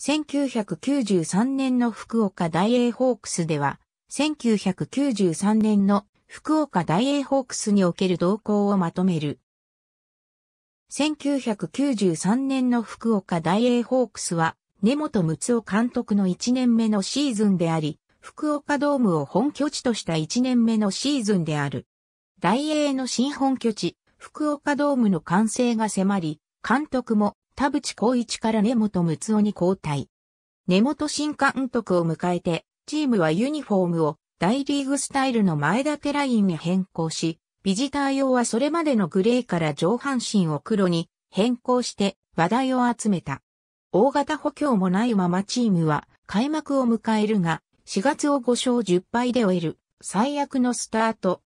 1993年の福岡大英ホークスでは、1993年の福岡大英ホークスにおける動向をまとめる。1993年の福岡大英ホークスは、根本睦夫監督の1年目のシーズンであり、福岡ドームを本拠地とした1年目のシーズンである。大英の新本拠地、福岡ドームの完成が迫り、監督も田淵光一から根本睦夫に交代。根本新監督を迎えて、チームはユニフォームを大リーグスタイルの前立てラインに変更し、ビジター用はそれまでのグレーから上半身を黒に変更して話題を集めた。大型補強もないままチームは開幕を迎えるが、4月を5勝10敗で終える最悪のスタート。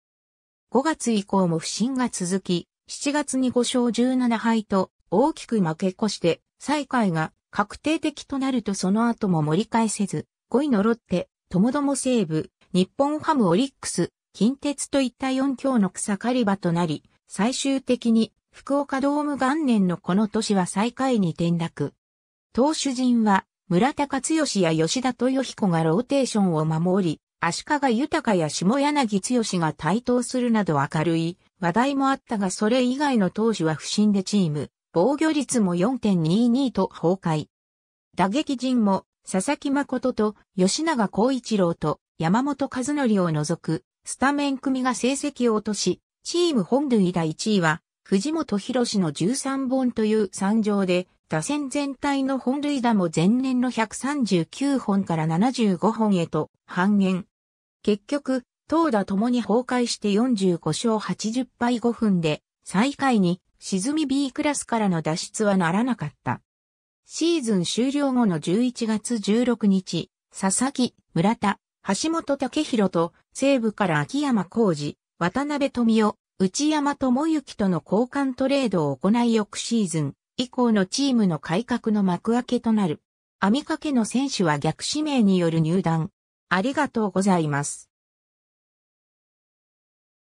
5月以降も不振が続き、7月に5勝17敗と大きく負け越して、最下位が確定的となるとその後も盛り返せず、5位のロッテ、ともども西武、日本ハムオリックス、近鉄といった4強の草刈り場となり、最終的に福岡ドーム元年のこの年は最下位に転落。投手陣は村田勝義や吉田豊彦がローテーションを守り、足利豊や下柳剛が台頭するなど明るい話題もあったがそれ以外の投手は不振でチーム防御率も4.22と崩壊。打撃陣も佐々木誠と吉永光一郎と山本和則を除くスタメン組が成績を落とし、チーム本塁打1位は藤本博士の13本という惨状で、打線全体の本塁打も前年の139本から75本へと半減。結局、投打ともに崩壊して45勝80敗5分で最下位に沈み B クラスからの脱出はならなかった。シーズン終了後の11月16日、佐々木、村田、橋本武宏と西部から秋山浩二、渡辺富夫、内山智之との交換トレードを行い翌シーズン以降のチームの改革の幕開けとなる。網掛けの選手は逆指名による入団。ありがとうございます。